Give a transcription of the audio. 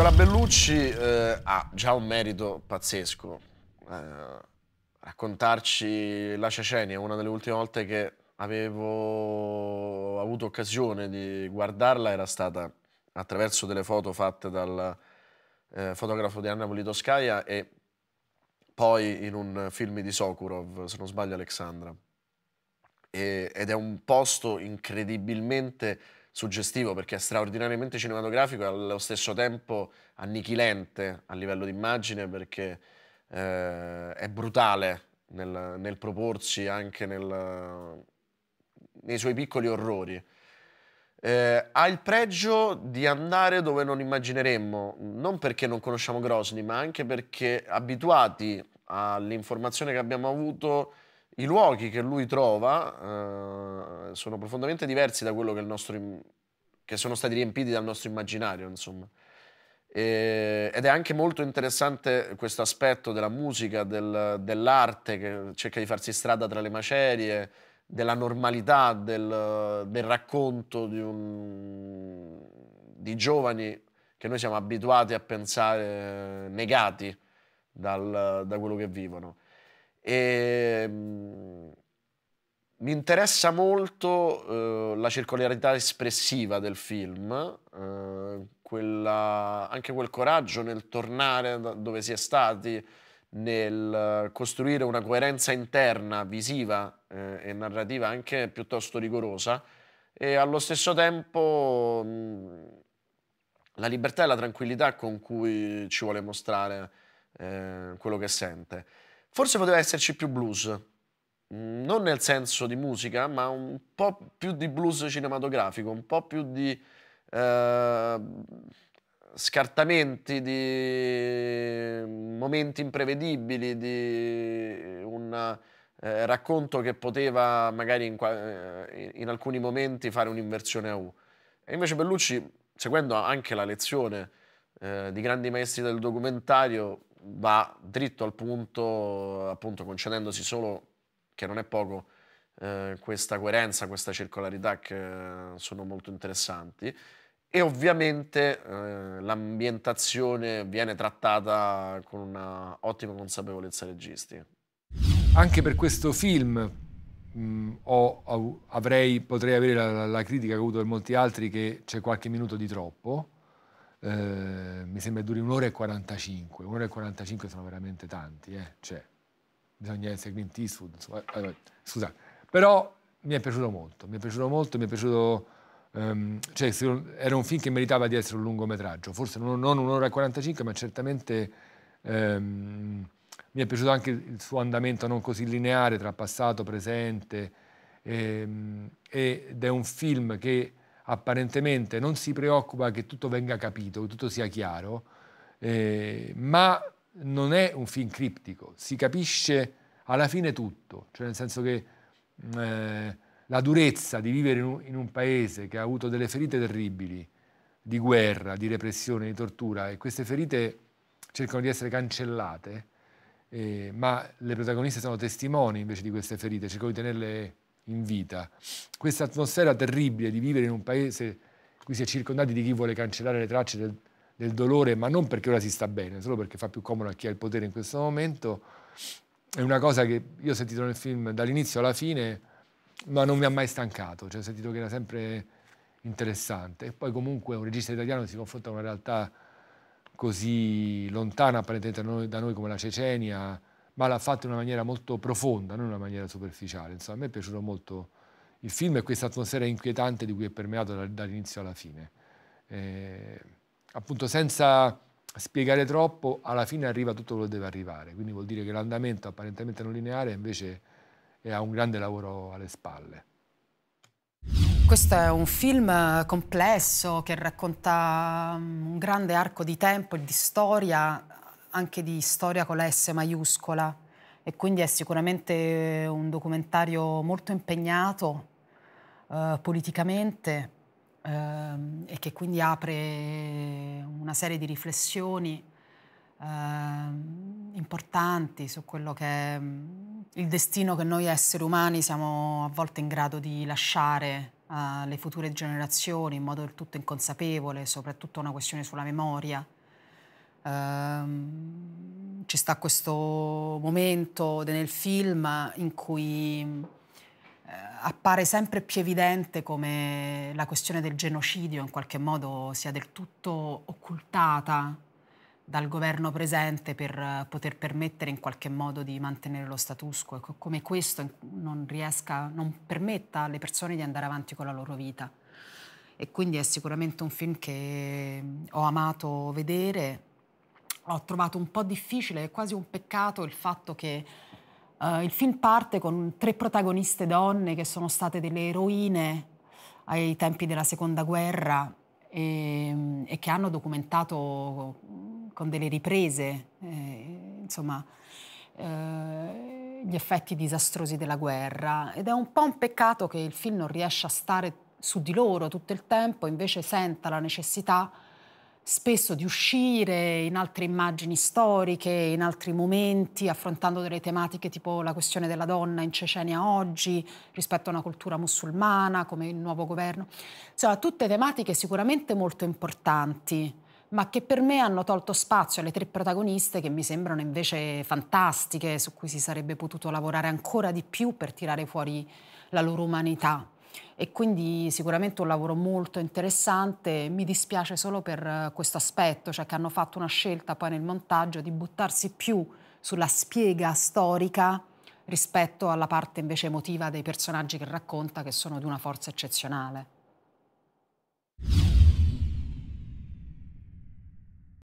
Nicola Bellucci eh, ha già un merito pazzesco. Eh, raccontarci la Cecenia, una delle ultime volte che avevo avuto occasione di guardarla era stata attraverso delle foto fatte dal eh, fotografo di Anna Politoscaia e poi in un film di Sokurov, se non sbaglio Alexandra. E, ed è un posto incredibilmente suggestivo perché è straordinariamente cinematografico e allo stesso tempo annichilente a livello di immagine perché eh, è brutale nel, nel proporsi anche nel, nei suoi piccoli orrori. Eh, ha il pregio di andare dove non immagineremmo, non perché non conosciamo Grosny, ma anche perché abituati all'informazione che abbiamo avuto i luoghi che lui trova eh, sono profondamente diversi da quello che, nostro, che, sono stati riempiti dal nostro immaginario, insomma. E, ed è anche molto interessante questo aspetto della musica, del, dell'arte che cerca di farsi strada tra le macerie, della normalità, del, del racconto di, un, di, giovani che noi siamo abituati a pensare negati dal, da quello che vivono. E, ehm, mi interessa molto eh, la circolarità espressiva del film, eh, quella, anche quel coraggio nel tornare da dove si è stati, nel costruire una coerenza interna, visiva eh, e narrativa anche piuttosto rigorosa e allo stesso tempo mh, mm, la libertà e la tranquillità con cui ci vuole mostrare eh, quello che sente. Forse poteva esserci più blues, mm, non nel senso di musica, ma un po' più di blues cinematografico, un po' più di eh, scartamenti, di momenti imprevedibili, di un eh, racconto che poteva magari in, eh, in alcuni momenti fare un'inversione a U. E invece Bellucci, seguendo anche la lezione eh, di grandi maestri del documentario, va dritto al punto, appunto concedendosi solo, che non è poco, eh, questa coerenza, questa circolarità che eh, sono molto interessanti. E ovviamente eh, l'ambientazione viene trattata con una ottima consapevolezza registica. Anche per questo film mh, mm, ho, avrei, potrei avere la, la critica che ho avuto per molti altri che c'è qualche minuto di troppo eh, mi sembra duri un'ora e 45. Un'ora e 45 sono veramente tanti, eh? cioè, bisogna essere Clint Eastwood, insomma, eh, eh, Però mi è piaciuto molto, mi è piaciuto molto, mi è piaciuto... Um, cioè, era un film che meritava di essere un lungometraggio, forse non, non un'ora e 45, ma certamente um, mi è piaciuto anche il suo andamento non così lineare tra passato, presente, e, um, ed è un film che apparentemente non si preoccupa che tutto venga capito, che tutto sia chiaro, eh, ma non è un film criptico, si capisce alla fine tutto, cioè nel senso che mm, eh, la durezza di vivere in un, in un, paese che ha avuto delle ferite terribili, di guerra, di repressione, di tortura, e queste ferite cercano di essere cancellate, eh, ma le protagoniste sono testimoni invece di queste ferite, cercano di tenerle in vita. Questa atmosfera terribile di vivere in un paese in cui si è circondati di chi vuole cancellare le tracce del, del dolore, ma non perché ora si sta bene, solo perché fa più comodo a chi ha il potere in questo momento, è una cosa che io ho sentito nel film dall'inizio alla fine, ma non mi ha mai stancato, cioè ho sentito che era sempre interessante. E poi comunque un regista italiano si confronta a una realtà così lontana apparentemente da noi, da noi come la Cecenia, ma l'ha fatto in una maniera molto profonda, non in una maniera superficiale. Insomma, a me è piaciuto molto il film e questa atmosfera inquietante di cui è permeato dall'inizio alla fine. Eh, appunto, senza spiegare troppo, alla fine arriva tutto quello che deve arrivare, quindi vuol dire che l'andamento apparentemente non lineare invece ha un grande lavoro alle spalle. Questo è un film complesso che racconta mm, un grande arco di tempo e di storia anche di storia con la S maiuscola e quindi è sicuramente eh, un documentario molto impegnato eh, politicamente eh, e che quindi apre una serie di riflessioni eh, importanti su quello che è mm, il destino che noi esseri umani siamo a volte in grado di lasciare alle future generazioni in modo del tutto inconsapevole, soprattutto una questione sulla memoria ehm, ci sta questo momento nel film in cui eh, appare sempre più evidente come la questione del genocidio in qualche modo sia del tutto occultata dal governo presente per poter permettere in qualche modo di mantenere lo status quo, ecco, come questo non riesca, non permetta alle persone di andare avanti con la loro vita. E quindi è sicuramente un film che ho amato vedere, ho trovato un po' difficile, è quasi un peccato il fatto che uh, il film parte con tre protagoniste donne che sono state delle eroine ai tempi della seconda guerra e, e che hanno documentato con delle riprese, eh, insomma, eh, gli effetti disastrosi della guerra. Ed è un po' un peccato che il film non riesca a stare su di loro tutto il tempo, invece senta la necessità spesso di uscire in altre immagini storiche, in altri momenti, affrontando delle tematiche tipo la questione della donna in Cecenia oggi, rispetto a una cultura musulmana come il nuovo governo. Insomma, tutte tematiche sicuramente molto importanti ma che per me hanno tolto spazio alle tre protagoniste che mi sembrano invece fantastiche, su cui si sarebbe potuto lavorare ancora di più per tirare fuori la loro umanità e quindi sicuramente un lavoro molto interessante. Mi dispiace solo per eh, questo aspetto, cioè che hanno fatto una scelta poi nel montaggio di buttarsi più sulla spiega storica rispetto alla parte invece emotiva dei personaggi che racconta, che sono di una forza eccezionale.